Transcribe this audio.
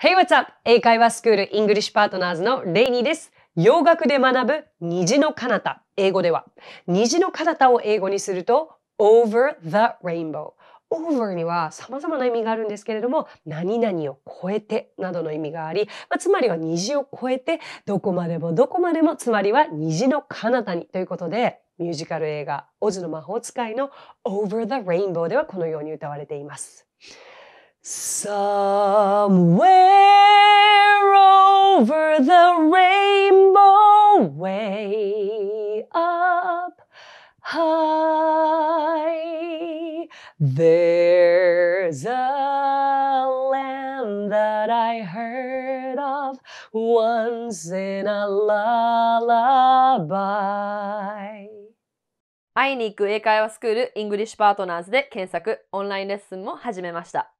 Hey, what's up? 英会話スクールイングリッシュパートナーズのレイニーです。洋楽で学ぶ虹の彼方。英語では。虹の彼方を英語にすると over the rainbow。over には様々な意味があるんですけれども、何々を超えてなどの意味があり、まあ、つまりは虹を超えて、どこまでもどこまでも、つまりは虹の彼方にということで、ミュージカル映画、オズの魔法使いの Over the Rainbow ではこのように歌われています。Somewhere We're the rainbow way up high. There's a land that I heard of once in a lullaby. 会いに行く英会話スクール English Partners で検索、オンラインレッスンも始めました。